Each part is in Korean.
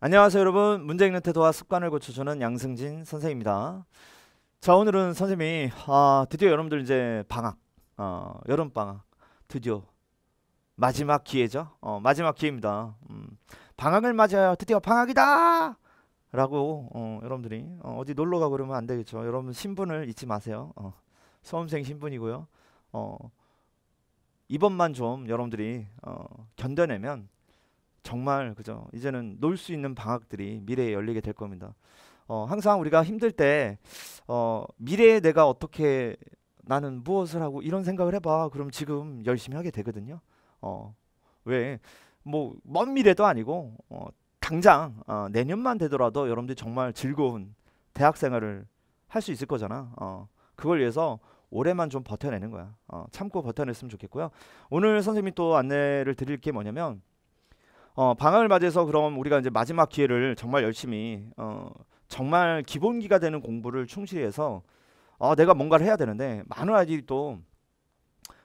안녕하세요 여러분 문제 읽는 태도와 습관을 고쳐주는 양승진 선생입니다 자 오늘은 선생님이 아, 드디어 여러분들 이제 방학 어, 여름방학 드디어 마지막 기회죠 어, 마지막 기회입니다 음, 방학을 맞아요 드디어 방학이다 라고 어, 여러분들이 어, 어디 놀러 가고 그러면 안 되겠죠 여러분 신분을 잊지 마세요 어, 수험생 신분이고요 어, 이번만 좀 여러분들이 어, 견뎌내면 정말 그죠 이제는 놀 수 있는 방학들이 미래에 열리게 될 겁니다. 어, 항상 우리가 힘들 때 어, 미래에 내가 어떻게 나는 무엇을 하고 이런 생각을 해봐. 그럼 지금 열심히 하게 되거든요. 어, 왜? 뭐 먼 미래도 아니고 어, 당장 어, 내년만 되더라도 여러분들이 정말 즐거운 대학 생활을 할 수 있을 거잖아. 어, 그걸 위해서 올해만 좀 버텨내는 거야. 어, 참고 버텨냈으면 좋겠고요. 오늘 선생님이 또 안내를 드릴 게 뭐냐면 어, 방학을 맞이해서 그럼 우리가 이제 마지막 기회를 정말 열심히 어, 정말 기본기가 되는 공부를 충실히 해서 어, 아, 내가 뭔가를 해야 되는데 많은 아이들이 또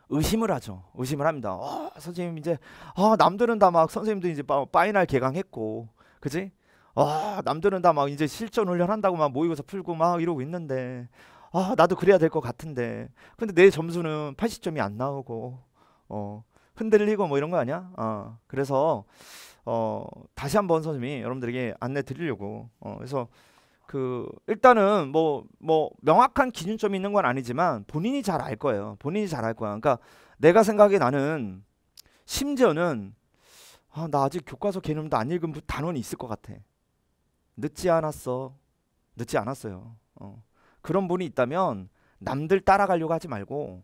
의심을 하죠. 의심을 합니다. 어, 선생님 이제 어, 남들은 다 막 선생님도 이제 파, 이널 개강했고 그지? 어, 남들은 다 막 이제 실전 훈련한다고 막 모의고사 풀고 막 이러고 있는데 아, 나도 그래야 될 것 같은데. 근데 내 점수는 80점이 안 나오고 어, 흔들리고 뭐 이런 거 아니야? 어, 그래서 어, 다시 한 번 선생님이 여러분들에게 안내 드리려고 어, 그래서 그 일단은 뭐뭐 뭐 명확한 기준점이 있는 건 아니지만 본인이 잘 알 거예요. 본인이 잘 알 거야. 그러니까 내가 생각에 나는 심지어는 아, 나 아직 교과서 개념도 안 읽은 단원이 있을 것 같아. 늦지 않았어. 늦지 않았어요. 어. 그런 분이 있다면 남들 따라가려고 하지 말고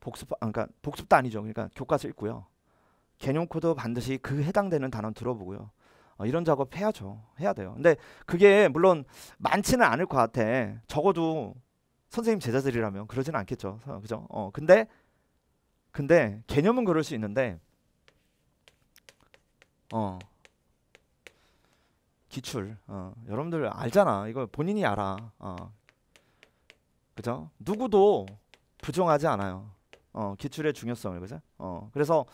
복습 아, 그러니까 복습도 아니죠. 그러니까 교과서 읽고요. 개념 코드 반드시 그 해당되는 단어 들어보고요. 어, 이런 작업 해야죠. 해야 돼요. 근데 그게 물론 많지는 않을 것 같아. 적어도 선생님 제자들이라면 그러지는 않겠죠. 그죠? 어, 근데 근데 개념은 그럴 수 있는데 어 기출 어 여러분들 알잖아 이거 본인이 알아 어 그죠 누구도 부정하지 않아요 어, 기출의 중요성을 그죠? 어, 그래서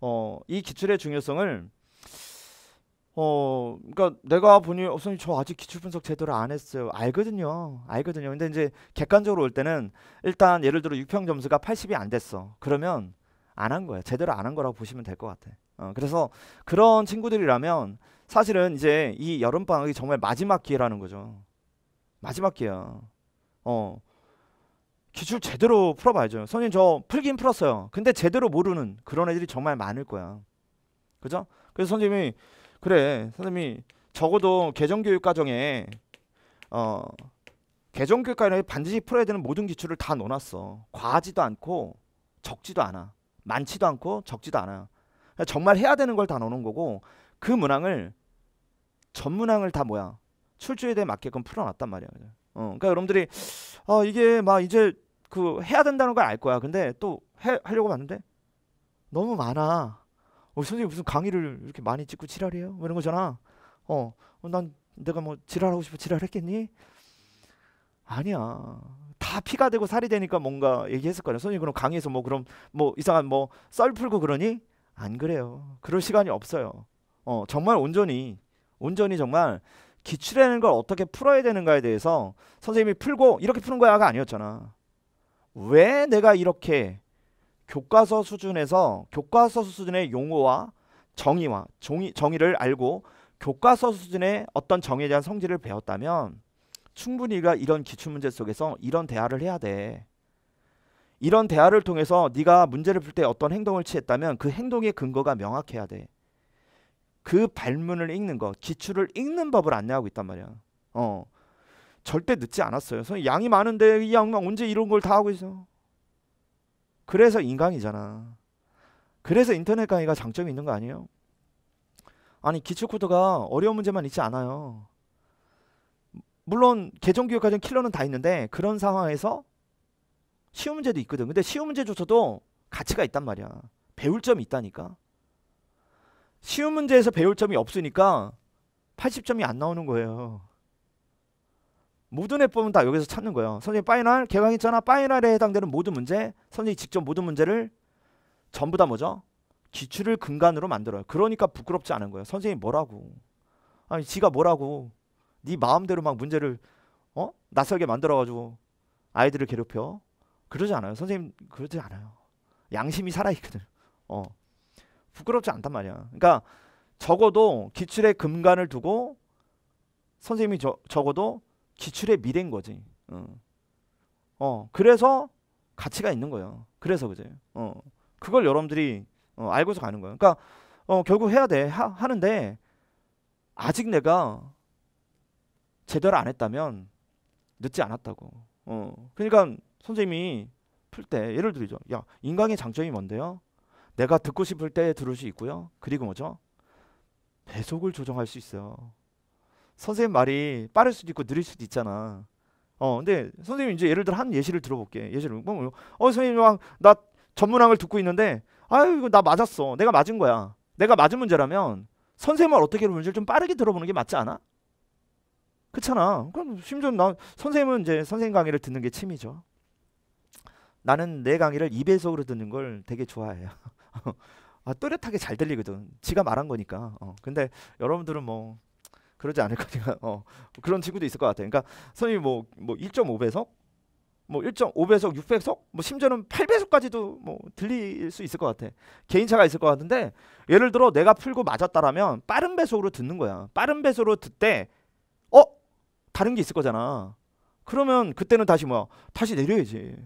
어, 이 기출의 중요성을 어, 그러니까 내가 보니 어, 선생님 저 아직 기출 분석 제대로 안 했어요. 알거든요. 알거든요. 근데 이제 객관적으로 올 때는 일단 예를 들어 6평 점수가 80이 안 됐어. 그러면 안 한 거야. 제대로 안 한 거라고 보시면 될 것 같아. 어, 그래서 그런 친구들이라면 사실은 이제 이 여름 방학이 정말 마지막 기회라는 거죠. 마지막 기회야. 어. 기출 제대로 풀어봐야죠. 선생님 저 풀긴 풀었어요. 근데 제대로 모르는 그런 애들이 정말 많을 거야. 그죠? 그래서 선생님이 그래 선생님이 적어도 개정교육 과정에 어 개정교육 과정에 반드시 풀어야 되는 모든 기출을 다 넣어놨어. 과하지도 않고 적지도 않아. 많지도 않고 적지도 않아. 그러니까 정말 해야 되는 걸 다 넣어놓은 거고 그 문항을 전 문항을 다 뭐야 출제에 대해 맞게끔 풀어놨단 말이야. 어, 그러니까 여러분들이 아 이게 막 이제 그 해야 된다는 걸 알 거야. 근데 또 해, 하려고 봤는데 너무 많아. 어, 선생님 무슨 강의를 이렇게 많이 찍고 지랄이에요? 뭐 이런 거잖아. 어, 어, 난 내가 뭐 지랄하고 싶어 지랄했겠니? 아니야. 다 피가 되고 살이 되니까 뭔가 얘기했을 거야. 선생님 그럼 강의에서 뭐 그럼 뭐 이상한 뭐 썰 풀고 그러니? 안 그래요. 그럴 시간이 없어요. 어, 정말 온전히 온전히 정말 기출하는걸 어떻게 풀어야 되는가에 대해서 선생님이 풀고 이렇게 푸는 거야가 아니었잖아. 왜 내가 이렇게 교과서 수준에서 교과서 수준의 용어와 정의와 정의, 정의를 알고 교과서 수준의 어떤 정의에 대한 성질을 배웠다면 충분히 네가 이런 기출문제 속에서 이런 대화를 해야 돼. 이런 대화를 통해서 네가 문제를 풀 때 어떤 행동을 취했다면 그 행동의 근거가 명확해야 돼. 그 발문을 읽는 거, 기출을 읽는 법을 안내하고 있단 말이야. 어. 절대 늦지 않았어요. 양이 많은데 이 양만 언제 이런 걸 다 하고 있어. 그래서 인강이잖아. 그래서 인터넷 강의가 장점이 있는 거 아니에요? 아니 기출코드가 어려운 문제만 있지 않아요. 물론 개정 교육 과정 킬러는 다 있는데 그런 상황에서 쉬운 문제도 있거든. 근데 쉬운 문제조차도 가치가 있단 말이야. 배울 점이 있다니까. 쉬운 문제에서 배울 점이 없으니까 80점이 안 나오는 거예요. 모든 해법은 다 여기서 찾는 거예요. 선생님 파이널 개강했잖아. 파이널에 해당되는 모든 문제 선생님이 직접 모든 문제를 전부 다 뭐죠? 기출을 근간으로 만들어요. 그러니까 부끄럽지 않은 거예요. 선생님 뭐라고? 아니 지가 뭐라고? 네 마음대로 막 문제를 어 낯설게 만들어가지고 아이들을 괴롭혀 그러지 않아요. 선생님 그러지 않아요. 양심이 살아있거든. 어 부끄럽지 않단 말이야. 그러니까 적어도 기출의 근간을 두고 선생님이 저, 적어도 기출의 미래인 거지. 어. 어. 그래서 가치가 있는 거예요. 그래서 그죠. 어. 그걸 여러분들이 어, 알고서 가는 거예요. 그러니까 어, 결국 해야 돼. 하, 는데 아직 내가 제대로 안 했다면 늦지 않았다고. 어. 그러니까 선생님이 풀 때 예를 들죠. 야, 인강의 장점이 뭔데요? 내가 듣고 싶을 때 들을 수 있고요. 그리고 뭐죠? 배속을 조정할 수 있어요. 선생님 말이 빠를 수도 있고 느릴 수도 있잖아. 어, 근데 선생님 이제 예를 들어 한 예시를 들어볼게. 예시를 보면 뭐, 뭐, 어 선생님 나 전문항을 듣고 있는데 아유 이거 나 맞았어. 내가 맞은 거야. 내가 맞은 문제라면 선생님 말 어떻게 문제를 좀 빠르게 들어보는 게 맞지 않아? 그렇잖아. 그럼 심지어 나 선생님은 이제 선생님 강의를 듣는 게 취미죠. 나는 내 강의를 2배속으로 듣는 걸 되게 좋아해요. 아, 또렷하게 잘 들리거든. 지가 말한 거니까. 어, 근데 여러분들은 뭐 그러지 않을 거니까 어, 그런 친구도 있을 것 같아요. 그러니까 선생님 뭐, 뭐 1.5배속, 뭐 1.5배속, 6배속, 뭐 심지어는 8배속까지도 뭐 들릴 수 있을 것 같아. 개인차가 있을 것 같은데 예를 들어 내가 풀고 맞았다라면 빠른 배속으로 듣는 거야. 빠른 배속으로 듣되어 다른 게 있을 거잖아. 그러면 그때는 다시 뭐야? 다시 내려야지.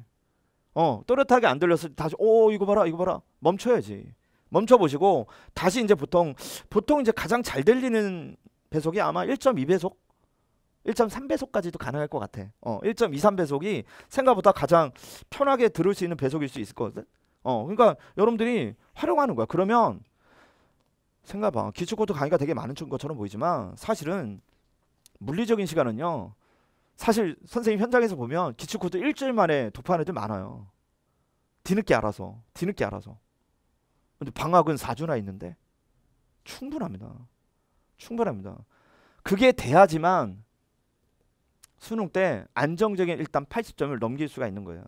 어 또렷하게 안 들렸을 때 다시 오 어, 이거 봐라 이거 봐라 멈춰야지. 멈춰 보시고 다시 이제 보통 보통 이제 가장 잘 들리는 배속이 아마 1.2배속 1.3배속까지도 가능할 것 같아. 어, 1.23배속이 생각보다 가장 편하게 들을 수 있는 배속일 수 있을 거거든. 어, 그러니까 여러분들이 활용하는 거야. 그러면 생각해봐. 기축코드 강의가 되게 많은 것처럼 보이지만 사실은 물리적인 시간은요. 사실 선생님 현장에서 보면 기축코드 일주일 만에 도파는 애들 많아요. 뒤늦게 알아서. 뒤늦게 알아서. 근데 방학은 4주나 있는데 충분합니다. 충분합니다. 그게 돼야지만 수능 때 안정적인 일단 80점을 넘길 수가 있는 거예요.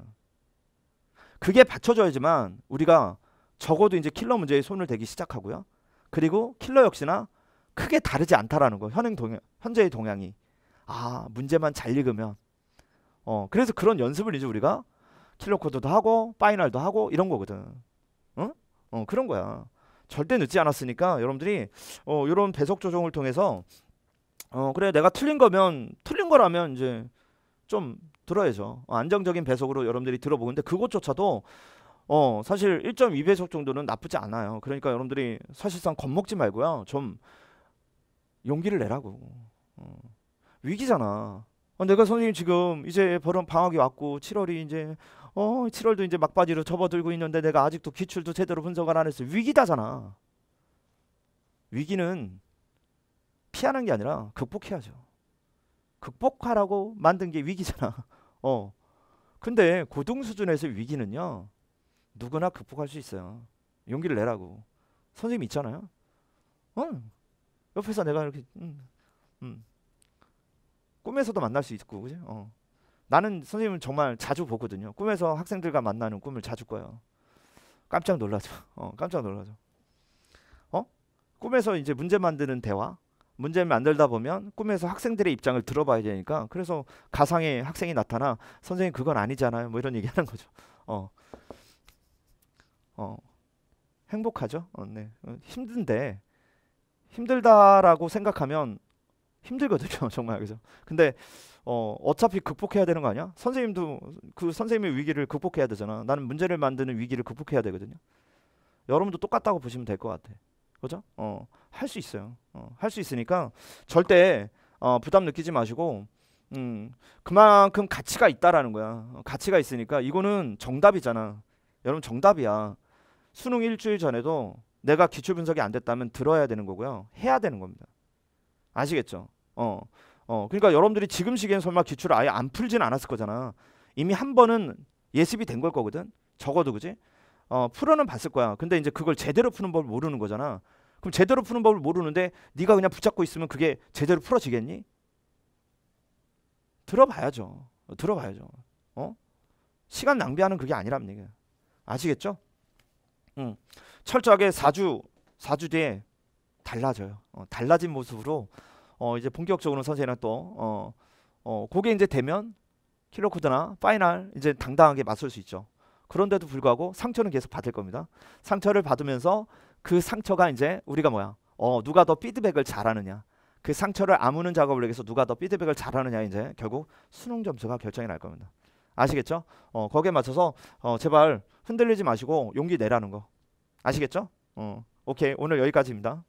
그게 받쳐줘야지만 우리가 적어도 이제 킬러 문제에 손을 대기 시작하고요. 그리고 킬러 역시나 크게 다르지 않다라는 거. 현행 동향, 현재의 동향이 아 문제만 잘 읽으면 어 그래서 그런 연습을 이제 우리가 킬러 코드도 하고 파이널도 하고 이런 거거든. 응? 어 그런 거야. 절대 늦지 않았으니까 여러분들이 어 요런 배속 조정을 통해서 어 그래 내가 틀린 거면 틀린 거라면 이제 좀 들어야죠. 어, 안정적인 배속으로 여러분들이 들어보는데 그것조차도 어 사실 1.2배속 정도는 나쁘지 않아요. 그러니까 여러분들이 사실상 겁먹지 말고요. 좀 용기를 내라고. 어, 위기잖아. 어, 내가 선생님 지금 이제 벌써 방학이 왔고 7월이 이제 어 7월도 이제 막바지로 접어들고 있는데 내가 아직도 기출도 제대로 분석을 안 했어 위기다잖아 위기는 피하는 게 아니라 극복해야죠 극복하라고 만든 게 위기잖아 어 근데 고등 수준에서 위기는요 누구나 극복할 수 있어요 용기를 내라고 선생님 있잖아요 응 옆에서 내가 이렇게 응응 응. 꿈에서도 만날 수 있고 그죠? 어. 나는 선생님을 정말 자주 보거든요. 꿈에서 학생들과 만나는 꿈을 자주 꿔요. 깜짝 놀라죠. 어, 깜짝 놀라죠. 어? 꿈에서 이제 문제 만드는 대화, 문제 를 만들다 보면 꿈에서 학생들의 입장을 들어봐야 되니까 그래서 가상의 학생이 나타나 선생님 그건 아니잖아요. 뭐 이런 얘기하는 거죠. 어, 어, 행복하죠. 어, 네, 어, 힘든데 힘들다라고 생각하면 힘들거든요 정말 그죠 근데 어, 어차피 극복해야 되는 거 아니야 선생님도 그 선생님의 위기를 극복해야 되잖아 나는 문제를 만드는 위기를 극복해야 되거든요 여러분도 똑같다고 보시면 될 것 같아 그죠 어, 할 수 있어요 어, 할 수 있으니까 절대 어, 부담 느끼지 마시고 음, 그만큼 가치가 있다라는 거야 어, 가치가 있으니까 이거는 정답이잖아 여러분 정답이야 수능 일주일 전에도 내가 기출 분석이 안 됐다면 들어야 되는 거고요 해야 되는 겁니다 아시겠죠? 어. 어, 그러니까 여러분들이 지금 시기엔 설마 기출을 아예 안 풀진 않았을 거잖아. 이미 한 번은 예습이 된 걸 거거든. 적어도 그지? 어, 풀어는 봤을 거야. 근데 이제 그걸 제대로 푸는 법을 모르는 거잖아. 그럼 제대로 푸는 법을 모르는데 네가 그냥 붙잡고 있으면 그게 제대로 풀어지겠니? 들어봐야죠. 어, 들어봐야죠. 어? 시간 낭비하는 그게 아니랍니다. 아시겠죠? 음. 철저하게 4주 4주 뒤에 달라져요. 어, 달라진 모습으로 어, 이제 본격적으로 선생이랑 또 어, 어, 그게 이제 되면 킬러코드나 파이널 이제 당당하게 맞설 수 있죠. 그런데도 불구하고 상처는 계속 받을 겁니다. 상처를 받으면서 그 상처가 이제 우리가 뭐야? 어, 누가 더 피드백을 잘하느냐. 그 상처를 아무는 작업을 위해서 누가 더 피드백을 잘하느냐 이제 결국 수능 점수가 결정이 날 겁니다. 아시겠죠? 어, 거기에 맞춰서 어, 제발 흔들리지 마시고 용기 내라는 거. 아시겠죠? 어, 오케이 오늘 여기까지입니다.